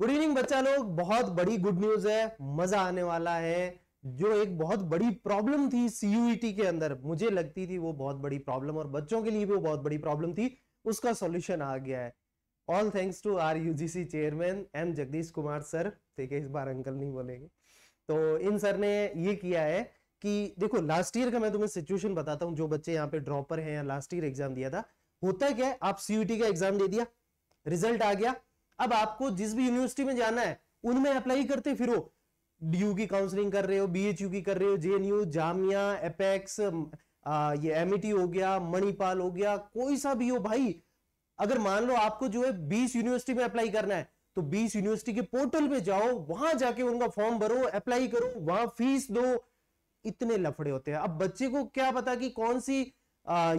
Good evening बच्चा लोग बहुत बड़ी गुड न्यूज है मजा आने वाला है जो एक बहुत बड़ी प्रॉब्लम थी सीयूईटी e के अंदर मुझे लगती थी वो बहुत बड़ी प्रॉब्लम और बच्चों के लिए भी वो बहुत बड़ी प्रॉब्लम थी उसका सॉल्यूशन आ गया है all thanks to our UGC chairman M Jagdish Kumar sir ठीक है इस बार अंकल नहीं बोलेंगे तो इन सर ने ये किया है कि देखो लास्ट ईयर का मैं तुम्हें सिचुएशन बताता हूँ जो बच्चे यहाँ पे ड्रॉपर हैं या लास्ट ईयर एग्जाम दिया था होता क्या है आप सीयूटी e का एग्जाम दे दिया रिजल्ट आ गया अब आपको जिस भी यूनिवर्सिटी में जाना है उनमें अप्लाई करते फिर डीयू की काउंसलिंग कर रहे हो बीएचयू की कर रहे हो जेएनयू जामिया एपेक्स ये एमईटी e हो गया मणिपाल हो गया कोई सा भी हो भाई अगर मान लो आपको जो है बीस यूनिवर्सिटी में अप्लाई करना है तो बीस यूनिवर्सिटी के पोर्टल पे जाओ वहां जाके उनका फॉर्म भरो अप्लाई करो वहां फीस दो इतने लफड़े होते हैं अब बच्चे को क्या पता कि कौन सी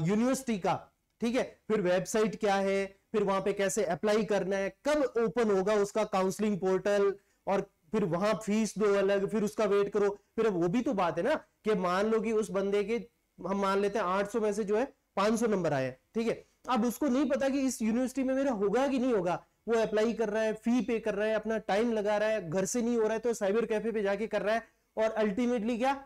यूनिवर्सिटी का ठीक है फिर वेबसाइट क्या है फिर वहां पे कैसे अप्लाई करना है कब ओपन होगा उसका काउंसलिंग पोर्टल और फिर वहां फीस दो अलग फिर उसका वेट करो फिर वो भी तो बात है ना कि मान लो कि उस बंदे के हम मान लेते हैं 800 में से जो है 500 नंबर आए ठीक है अब उसको नहीं पता कि इस यूनिवर्सिटी में मेरा होगा कि नहीं होगा वो अप्लाई कर रहा है फी पे कर रहा है अपना टाइम लगा रहा है घर से नहीं हो रहा है तो साइबर कैफे पे जाके कर रहा है और अल्टीमेटली क्या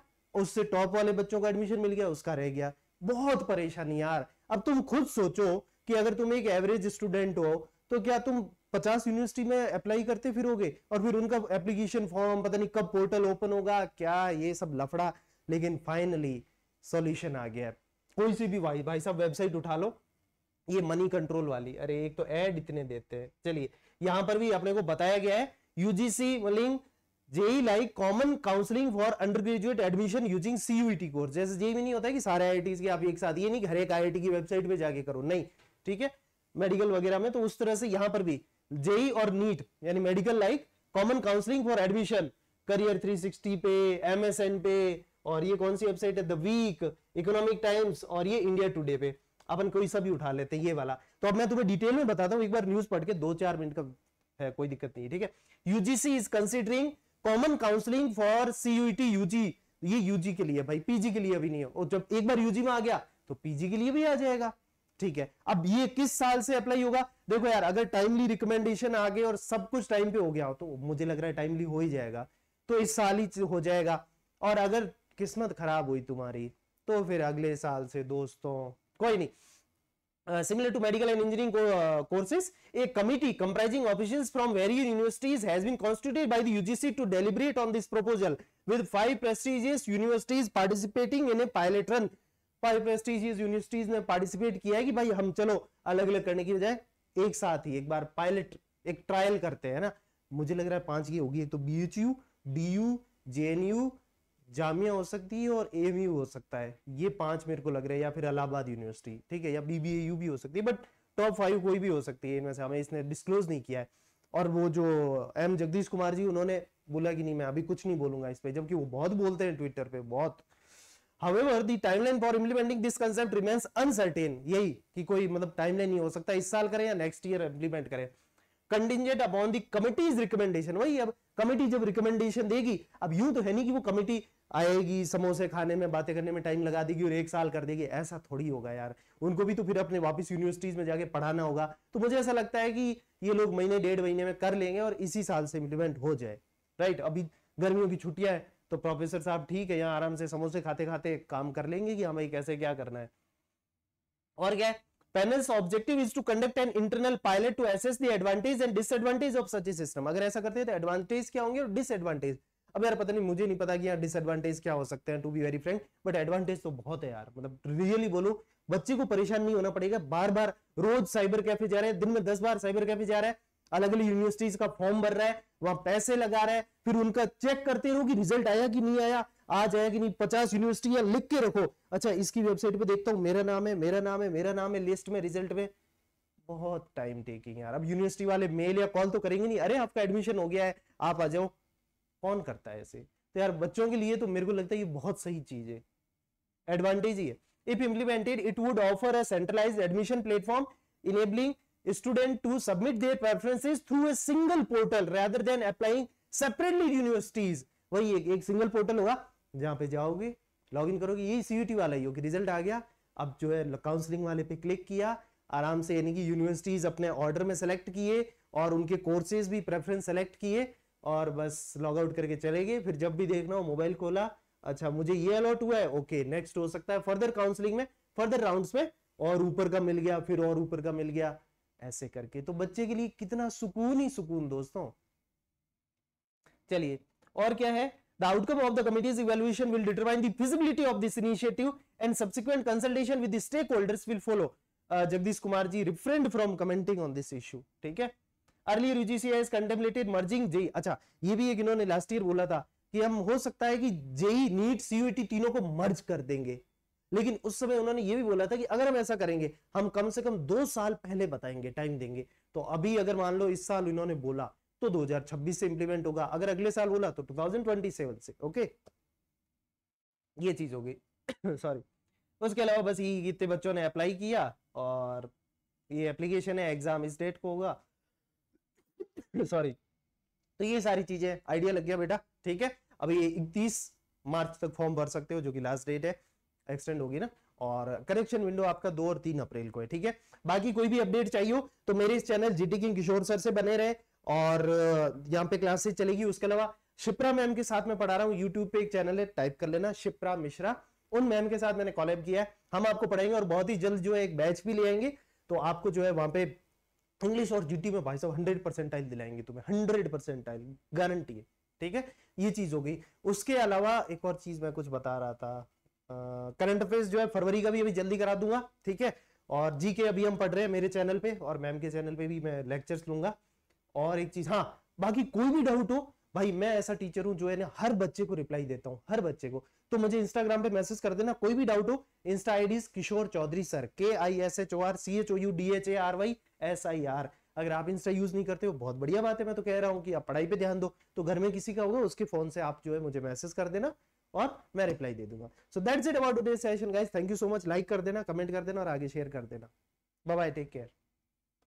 उससे टॉप वाले बच्चों का एडमिशन मिल गया उसका रह गया बहुत परेशानी यार अब तुम खुद सोचो कि अगर तुम एक एवरेज स्टूडेंट हो तो क्या तुम पचास यूनिवर्सिटी में अप्लाई करते फिरोगे और फिर उनका एप्लीकेशन फॉर्म पता नहीं कब पोर्टल ओपन होगा क्या ये सब लफड़ा लेकिन फाइनली सॉल्यूशन आ गया कोई सी भी भाई भाई साहब वेबसाइट उठा लो ये मनी कंट्रोल वाली अरे एक तो ऐड इतने देते हैं चलिए यहां पर भी अपने को बताया गया है UGC link JEE like common counselling for undergraduate admission using CUET course जैसे जेई में नहीं होता है कि सारे आई के आप एक साथ ये नहीं हर एक आई की वेबसाइट पे जाके करो नहीं ठीक है मेडिकल वगैरह में तो उस तरह से यहां पर भी जेई और नीट यानी medical like common counselling for admission career 360 पे एमएसएन पे और ये कौन सी वेबसाइट है द वीक इकोनॉमिक टाइम्स और ये इंडिया टुडे पे अपन कोई सभी उठा लेते हैं ये वाला तो अब मैं तुम्हें डिटेल में बताता हूँ एक बार न्यूज पढ़ के दो चार मिनट का है कोई दिक्कत नहीं ठीक है UGC is considering common counselling for CUET UG e ये यूजी के लिए भाई पीजी के लिए अभी नहीं है और जब एक बार यूजी में आ गया तो पीजी के लिए भी आ जाएगा ठीक है अब ये किस साल से अप्लाई होगा देखो यार अगर टाइमली रिकमेंडेशन आ गए और सब कुछ टाइम पे हो गया हो तो मुझे लग रहा है टाइमली हो ही जाएगा तो इस साल ही हो जाएगा और अगर किस्मत खराब हुई तुम्हारी तो फिर अगले साल से दोस्तों कोई नहीं similar to medical and engineering co courses, a committee comprising officials from various universities has been constituted by the UGC to deliberate on this proposal with five prestigious universities participating in a pilot run. Five prestigious universities ने participate किया है कि भाई हम चलो अलग अलग करने की बजाय एक साथ ही एक बार पायलट एक ट्रायल करते हैं ना मुझे लग रहा है पांच की होगी एक तो B H U D U J N U Jamia हो सकती है और एम हो सकता है ये पांच मेरे को लग रहा है या फिर अलाहाबाद यूनिवर्सिटी ठीक है या बीबीएयू भी हो सकती है बट टॉप फाइव कोई भी हो सकती है इनमें से हमें इसने डिस्क्लोज नहीं किया है और वो जो एम जगदीश कुमार जी उन्होंने बोला कि नहीं मैं अभी कुछ नहीं बोलूंगा इस पर जबकि वो बहुत बोलते हैं ट्विटर पे बहुत However, the timeline for implementing this concept remains uncertain. यही कि कोई मतलब टाइमलाइन नहीं हो सकता इस साल करें या नेक्स्ट ईयर इम्प्लीमेंट करें contingent upon the committee's recommendation वही अब कमेटी जब रिकमेंडेशन देगी अब यूं तो है नहीं कि वो कमेटी आएगी समोसे खाने में बातें करने में टाइम लगा देगी और एक साल कर देगी ऐसा थोड़ी होगा यार उनको भी तो फिर अपने वापस यूनिवर्सिटीज में जाके पढ़ाना होगा तो मुझे ऐसा लगता है कि ये लोग महीने डेढ़ महीने में कर लेंगे और इसी साल से इम्प्लीमेंट हो जाए राइट अभी गर्मियों की छुट्टियां हैं तो प्रोफेसर साहब ठीक है यहाँ आराम से समोसे खाते खाते काम कर लेंगे कि हमें कैसे क्या करना है और क्या panel's objective is to conduct an internal pilot to assess the advantage and disadvantage of such a system अगर ऐसा करते हैं तो एडवांटेज क्या होंगे और डिसएडवांटेज अब यार पता नहीं मुझे नहीं पता कि यार डिसएडवांटेज क्या हो सकते हैं to be very frank but advantage तो बहुत है यार मतलब रियली बोलो बच्चे को परेशान नहीं होना पड़ेगा बार बार रोज साइबर कैफे जा रहे हैं दिन में दस बार साइबर कैफे जा रहा है अलग अलग यूनिवर्सिटीज का फॉर्म भर रहा है वहां पैसे लगा रहा है फिर उनका चेक करते रहो कि रिजल्ट आया कि नहीं आया आज आया कि नहीं पचास यूनिवर्सिटी या लिख के रखो अच्छा इसकी वेबसाइट पे देखता हूँ मेरा नाम है मेरा नाम है मेरा नाम है लिस्ट में रिजल्ट में बहुत टाइम टेकिंग यार अब यूनिवर्सिटी वाले मेल या कॉल तो करेंगे नहीं अरे आपका एडमिशन हो गया है आप आ जाओ कौन करता है ऐसे तो यार बच्चों के लिए तो मेरे को लगता है ये बहुत सही चीज है एडवांटेज ही है if implemented it would offer a centralise admission platform enabling student to submit their preferences through a single portal rather than applying separately universities वही एक एक सिंगल पोर्टल होगा जहां पे जाओगे लॉग इन करोगे यही सीयूटी वाला ही होगी रिजल्ट आ गया अब जो है काउंसलिंग वाले पे क्लिक किया आराम से यानी कि यूनिवर्सिटीज अपने ऑर्डर में सेलेक्ट किए और उनके कोर्सेज भी प्रेफरेंस सेलेक्ट किए और बस लॉग आउट करके चले गए फिर जब भी देखना हो मोबाइल खोला अच्छा मुझे ये अलॉट हुआ है ओके नेक्स्ट हो सकता है फर्दर काउंसलिंग में फर्दर राउंड्स में और ऊपर का मिल गया फिर और ऊपर का मिल गया ऐसे करके तो बच्चे के लिए कितना सुकून ही सुकून दोस्तों चलिए और क्या है the outcome of the committee's evaluation will determine the feasibility of this initiative and subsequent consultation with the stakeholders will follow uh, jagdish kumar ji refrained from commenting on this issue theek hai early UGC contemplated merging जे अच्छा ये भी एक इन्होंने last year बोला था कि हम हो सकता है कि JEE e e NEET CUET तीनों को मर्ज कर देंगे लेकिन उस समय उन्होंने ये भी बोला था कि अगर हम ऐसा करेंगे हम कम से कम दो साल पहले बताएंगे टाइम देंगे तो अभी अगर मान लो इस साल इन्होंने बोला तो 2026 से इंप्लीमेंट होगा अगर अगले साल बोला तो 2027 से ओके ये चीज होगी सॉरी उसके अलावा बस ये इतने बच्चों ने अप्लाई किया और ये एप्लीकेशन है एग्जाम इस डेट को होगा सॉरी तो ये सारी चीजें आइडिया लग गया बेटा ठीक है अभी ये इकतीस मार्च तक फॉर्म भर सकते हो जो कि लास्ट डेट है एक्सटेंड होगी ना और करेक्शन विंडो आपका दो और तीन अप्रैल को है ठीक है बाकी कोई भी अपडेट चाहिए हो तो मेरे इस channel GT king Kishor sir से बने रहे और यहाँ पे क्लासेस चलेगी उसके अलावा शिप्रा मैम के साथ मैं पढ़ा रहा हूँ यूट्यूब पे एक चैनल है टाइप कर लेना शिप्रा मिश्रा उन मैम के साथ मैंने कॉलेब किया है हम आपको पढ़ाएंगे और बहुत ही जल्द जो है एक बैच भी ले आएंगे तो आपको जो है वहां पे इंग्लिश और जीटी में भाई साहब हंड्रेड परसेंटाइल दिलाएंगे तुम्हें हंड्रेड परसेंटाइल गारंटी है ठीक है ये चीज हो गई उसके अलावा एक और चीज मैं कुछ बता रहा था करंट अफेयर्स जो है फरवरी का भी अभी जल्दी करा दूंगा ठीक है और जी के अभी हम पढ़ रहे हैं मेरे चैनल पे और मैम के चैनल पे भी मैं लेक्चर्स लूंगा और एक चीज हाँ बाकी कोई भी डाउट हो भाई मैं ऐसा टीचर हूं जो है ना हर बच्चे को रिप्लाई देता हूं हर बच्चे को तो मुझे इंस्टाग्राम पे मैसेज कर देना कोई भी डाउट हो insta ID Kishor Chaudhary sir के I S H O R C H O U D H A R Y S I R अगर आप इंस्टा यूज नहीं करते हो बहुत बढ़िया बात है मैं तो कह रहा हूँ कि आप पढ़ाई पे ध्यान दो तो घर में किसी का होगा उसके फोन से आप जो है मुझे मैसेज कर देना और मैं रिप्लाई दे दूंगा so that's it about today session guys thank you so much like कर देना कमेंट कर देना और आगे शेयर कर देना बाय टेक केयर